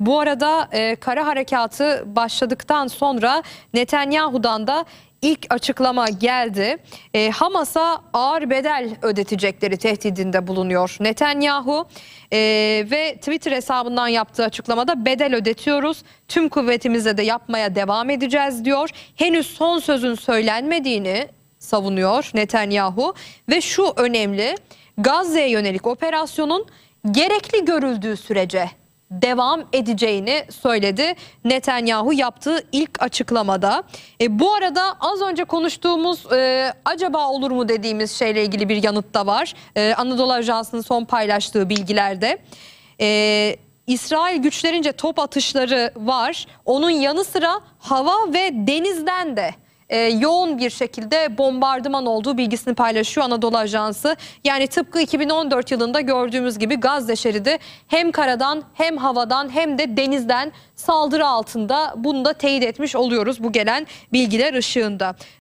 Bu arada e, kara harekatı başladıktan sonra Netanyahu'dan da ilk açıklama geldi. E, Hamas'a ağır bedel ödetecekleri tehdidinde bulunuyor Netanyahu e, ve Twitter hesabından yaptığı açıklamada bedel ödetiyoruz. Tüm kuvvetimizle de yapmaya devam edeceğiz diyor. Henüz son sözün söylenmediğini savunuyor Netanyahu ve şu önemli Gazze'ye yönelik operasyonun gerekli görüldüğü sürece devam edeceğini söyledi Netanyahu yaptığı ilk açıklamada. E, bu arada az önce konuştuğumuz e, acaba olur mu dediğimiz şeyle ilgili bir yanıt da var. E, Anadolu Ajansı'nın son paylaştığı bilgilerde. E, İsrail güçlerince top atışları var. Onun yanı sıra hava ve denizden de e, yoğun bir şekilde bombardıman olduğu bilgisini paylaşıyor Anadolu Ajansı. Yani tıpkı 2014 yılında gördüğümüz gibi Gazze şeridi hem karadan hem havadan hem de denizden saldırı altında. Bunu da teyit etmiş oluyoruz bu gelen bilgiler ışığında.